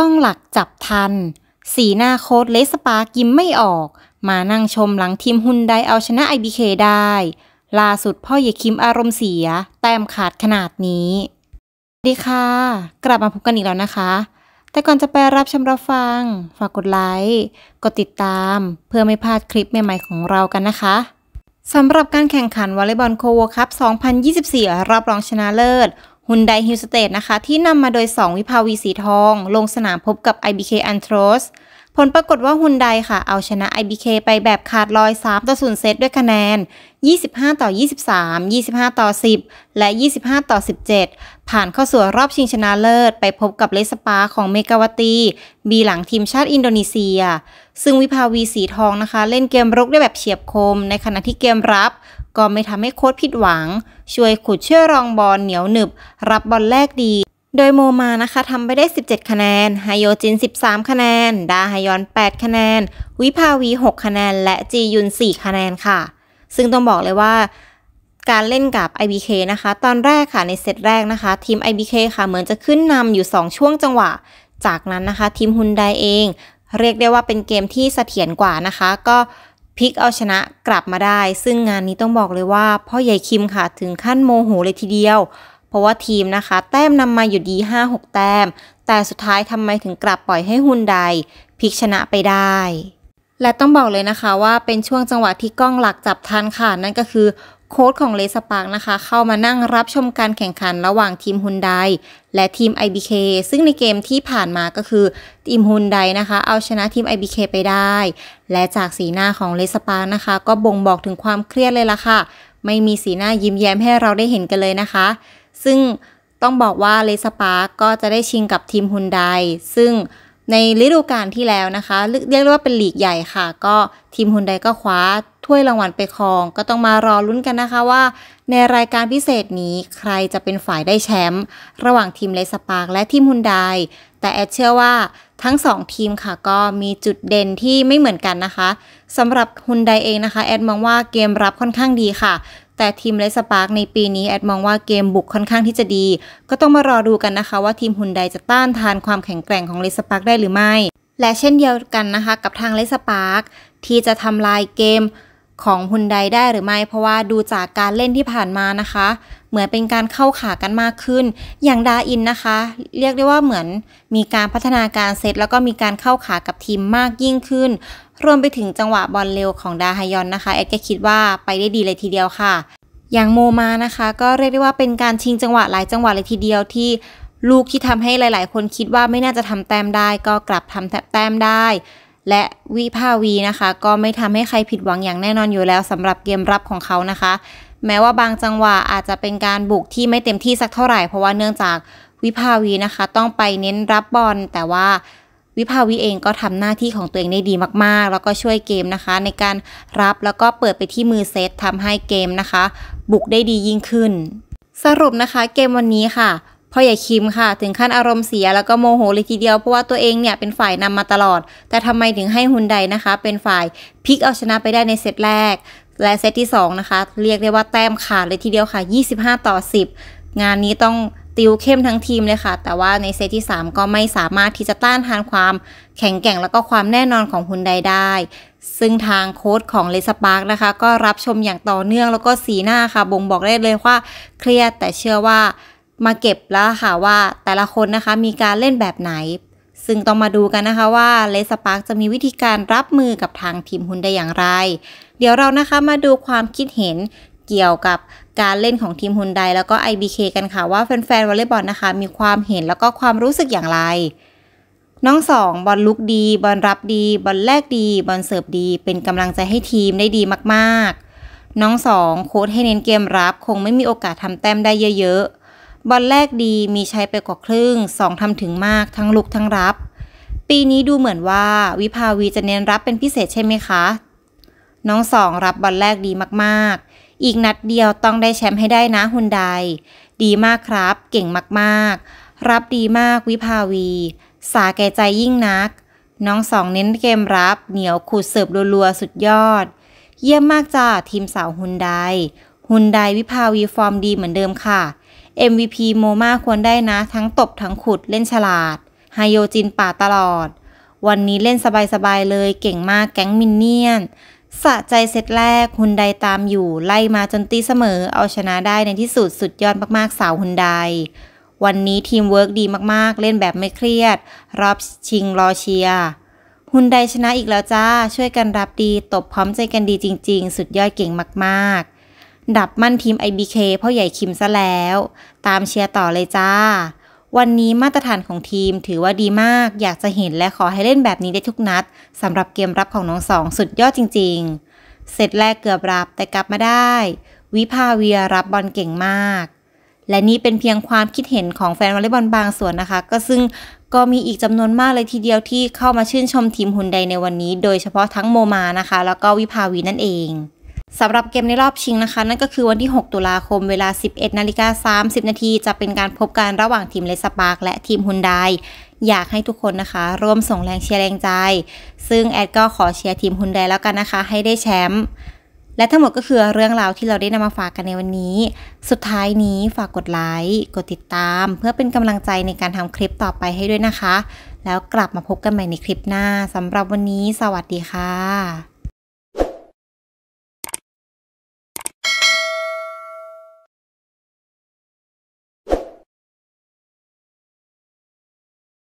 กล้องหลักจับทัน สีหน้าโค้ดเลสปาร์กิมไม่ออก มานั่งชมหลังทีมฮุนไดเอาชนะ IBK ได้ ล่าสุดพ่อเยคิมอารมณ์เสียแต้มขาดขนาดนี้ดีค่ะ กลับมาพบกันอีกแล้วนะคะ แต่ก่อนจะไปรับชมรับฟังฝากกดไลค์ กดติดตาม เพื่อไม่พลาดคลิปใหม่ๆของเรากันนะคะสำหรับการแข่งขันวอลเลย์บอลโควคัพ2024รอบรองชนะเลิศฮุนไดฮิลสเตทนะคะ ที่นำมาโดย 2 วิภาวีสีทอง ลงสนามพบกับ IBK a n t r o s ผลปรากฏว่าฮุนไดค่ะ เอาชนะ IBK ไปแบบขาดลอย3ต่อ0เซตด้วยคะแนน 25ต่อ23 25ต่อ10 และ 25ต่อ17 ผ่านเข้าสู่รอบชิงชนะเลิศไปพบกับเลสปาของเมกาวตีบีหลังทีมชาติอินโดนีเซีย ซึ่งวิภาวีสีทองนะคะ เล่นเกมรุกได้แบบเฉียบคม ในขณะที่เกมรับ ก็ไม่ทำให้โค้ชผิดหวัง ช่วยขุดเชื่อรองบอลเหนียวหนึบรับบอลแรกดีโดยโมมานะคะทำไปได้ 17 คะแนน ไฮโยจิน 13 คะแนน ดาฮยอน 8 คะแนน วิภาวี 6 คะแนน และจียุน 4 คะแนนค่ะ ซึ่งต้องบอกเลยว่าการเล่นกับ IBK นะคะ ตอนแรกค่ะในเซตแรกนะคะ ทีม IBK ค่ะเหมือนจะขึ้นนำอยู่ 2 ช่วงจังหวะ จากนั้นนะคะทีมฮุนไดเอง เรียกได้ว่าเป็นเกมที่เสถียรกว่านะคะ ก็พลิกเอาชนะกลับมาได้ ซึ่งงานนี้ต้องบอกเลยว่าพ่อใหญ่คิมค่ะถึงขั้นโมโหเลยทีเดียวเพราะว่าทีมนะคะ แต้มนำมาอยู่ดี 5-6 แต้ม แต่สุดท้ายทำไมถึงกลับปล่อยให้ฮุนไดพลิกชนะไปได้ และต้องบอกเลยนะคะว่าเป็นช่วงจังหวะที่กล้องหลักจับทันค่ะ นั่นก็คือโค้ดของเลสปาร์กนะคะ เข้ามานั่งรับชมการแข่งขันระหว่างทีมฮุนไดและทีม IBK ซึ่งในเกมที่ผ่านมาก็คือ ทีมฮุนไดนะคะเอาชนะทีม IBK ไปได้ และจากสีหน้าของเลสปาร์กนะคะ ก็บ่งบอกถึงความเครียดเลยล่ะค่ะ ไม่มีสีหน้ายิ้มแย้มให้เราได้เห็นกันเลยนะคะซึ่งต้องบอกว่าเลสปาร์กก็จะได้ชิงกับทีมฮุนไดซึ่งในฤดูกาลที่แล้วนะคะเรียกว่าเป็นลีกใหญ่ค่ะ ก็ทีมฮุนไดก็คว้า ถ้วยรางวัลไปครอง ก็ต้องมารอลุ้นกันนะคะว่า ในรายการพิเศษนี้ใครจะเป็นฝ่ายได้แชมป์ระหว่างทีมเลสปาร์กและทีมฮุนไดแต่แอดเชื่อว่าทั้งสองทีมค่ะ ก็มีจุดเด่นที่ไม่เหมือนกันนะคะสำหรับฮุนไดเองนะคะแอดมองว่าเกมรับค่อนข้างดีค่ะแต่ทีมเลสปาร์กในปีนี้แอดมองว่าเกมบุกค่อนข้างที่จะดี ก็ต้องมารอดูกันนะคะว่าทีมฮุนไดจะต้านทานความแข็งแกร่งของเลสปาร์กได้หรือไม่ และเช่นเดียวกันนะคะ กับทางเลสปาร์กที่จะทำลายเกมของฮุนไดได้หรือไม่เพราะว่าดูจากการเล่นที่ผ่านมานะคะ เหมือนเป็นการเข้าขากันมากขึ้น อย่างดาอินนะคะ เรียกได้ว่าเหมือนมีการพัฒนาการเซตแล้วก็มีการเข้าขากับทีมมากยิ่งขึ้นรวมไปถึงจังหวะบอลเร็วของดาฮยอนนะคะ แอดก็คิดว่าไปได้ดีเลยทีเดียวค่ะ อย่างโมมานะคะ ก็เรียกได้ว่าเป็นการชิงจังหวะหลายจังหวะเลยทีเดียวที่ ลูกที่ทำให้หลายๆ คนคิดว่าไม่น่าจะทำแต้มได้ ก็กลับทำแต้มได้และวิภาวีนะคะ ก็ไม่ทำให้ใครผิดหวังอย่างแน่นอนอยู่แล้วสำหรับเกมรับของเขานะคะ แม้ว่าบางจังหวะอาจจะเป็นการบุกที่ไม่เต็มที่สักเท่าไหร่ เพราะว่าเนื่องจากวิภาวีนะคะ ต้องไปเน้นรับบอลแต่ว่าวิภาวีเองก็ทำหน้าที่ของตัวเองได้ดีมากๆ แล้วก็ช่วยเกมนะคะ ในการรับแล้วก็เปิดไปที่มือเซตทำให้เกมนะคะ บุกได้ดียิ่งขึ้น สรุปนะคะ เกมวันนี้ค่ะพ่อยายคิมค่ะถึงขั้นอารมณ์เสียแล้วก็โมโหเลยทีเดียว เพราะว่าตัวเองเนี่ย เป็นฝ่ายนำมาตลอด แต่ทำไมถึงให้ฮุนไดนะคะ เป็นฝ่ายพลิกเอาชนะไปได้ในเซตแรก และเซตที่2นะคะเรียกได้ว่าแต้มขาดเลย ทีเดียวค่ะ 25 ต่อ 10 งานนี้ต้องติวเข้มทั้งทีมเลยค่ะ แต่ว่าในเซตที่ 3 ก็ไม่สามารถที่จะต้านทานความแข็งแกร่งแล้วก็ความแน่นอนของฮุนไดได้ ซึ่งทางโค้ดของเลสปาร์กนะคะก็รับชมอย่างต่อเนื่องแล้วก็สีหน้าค่ะ บ่งบอกได้เลยว่าเครียดแต่เชื่อว่ามาเก็บแล้วค่ะว่าแต่ละคนนะคะมีการเล่นแบบไหน ซึ่งต้องมาดูกันนะคะว่าเลสปาร์กจะมีวิธีการรับมือกับทางทีมฮุนได้อย่างไร เดี๋ยวเรานะคะมาดูความคิดเห็นเกี่ยวกับการเล่นของทีมฮุนไดแล้วก็ IBK กันค่ะ ว่าแฟนๆวอลเลย์บอลนะคะมีความเห็นแล้วก็ความรู้สึกอย่างไร น้องสองบอลลุกดี บอลรับดี บอลแลกดี บอลเสิร์ฟดี เป็นกำลังใจให้ทีมได้ดีมาก ๆ น้องสองโค้ดให้เน้นเกมรับ คงไม่มีโอกาสทำแต้มได้เยอะบอลแรกดีมีใช้ไปกว่าครึ่งสองทำถึงมากทั้งลุกทั้งรับ ปีนี้ดูเหมือนว่า วิภาวีจะเน้นรับเป็นพิเศษใช่ไหมคะ น้องสองรับบอลแรกดีมากๆ อีกนัดเดียวต้องได้แชมป์ให้ได้นะ ฮุนได ดีมากครับ เก่งมากๆ รับดีมากวิภาวี สาแก่ใจยิ่งนัก น้องสองเน้นเกมรับ เหนียวขูดเสิร์ฟรัวๆสุดยอด เยี่ยมมากจ้าทีมสาวฮุนไดฮุนไดวิภาวีฟอร์มดีเหมือนเดิมค่ะ MVP โมมาควรได้นะ ทั้งตบ ทั้งขุด เล่นฉลาด ไฮโยจินป่าตลอด วันนี้เล่นสบาย ๆ เลย เก่งมาก แก๊งมินเนี่ยน สะใจเซตแรก ฮุนไดตามอยู่ ไล่มาจนตีเสมอ เอาชนะได้ในที่สุด สุดยอดมากๆสาวฮุนได วันนี้ทีมเวิร์กดีมากๆ เล่นแบบไม่เครียด รอบชิงรอเชียฮุนไดชนะอีกแล้วจ้า ช่วยกันรับดี ตบพร้อมใจกันดีจริง ๆ สุดยอดเก่งมากๆดับมั่นทีม IBK พ่อใหญ่คิมซะแล้ว ตามเชียร์ต่อเลยจ้า วันนี้มาตรฐานของทีมถือว่าดีมากอยากจะเห็นและขอให้เล่นแบบนี้ได้ทุกนัดสำหรับเกมรับของน้องสองสุดยอดจริงๆ เสร็จแรกเกือบรับ แต่กลับมาได้ วิภาเวียรับบอลเก่งมาก และนี่เป็นเพียงความคิดเห็นของแฟนวอลเลย์บอลบางส่วนนะคะ ก็ซึ่งก็มีอีกจำนวนมากเลยทีเดียวที่เข้ามาชื่นชมทีมฮุนไดในวันนี้ โดยเฉพาะทั้งโมมานะคะ แล้วก็วิภาวีนั่นเองสำหรับเกมในรอบชิงนะคะ นั่นก็คือวันที่ 6 ตุลาคม เวลา 11นาฬิกา30 นาทีจะเป็นการพบกันระหว่างทีมเลสปาร์กและทีมฮุนไดอยากให้ทุกคนนะคะ ร่วมส่งแรงเชียร์แรงใจ ซึ่งแอดก็ขอเชียร์ทีมฮุนไดแล้วกันนะคะ ให้ได้แชมป์และทั้งหมดก็คือเรื่องราวที่เราได้นำมาฝากกันในวันนี้ สุดท้ายนี้ฝากกดไลค์ กดติดตามเพื่อเป็นกำลังใจในการทำคลิปต่อไปให้ด้วยนะคะ แล้วกลับมาพบกันใหม่ในคลิปหน้าสำหรับวันนี้ สวัสดีค่ะ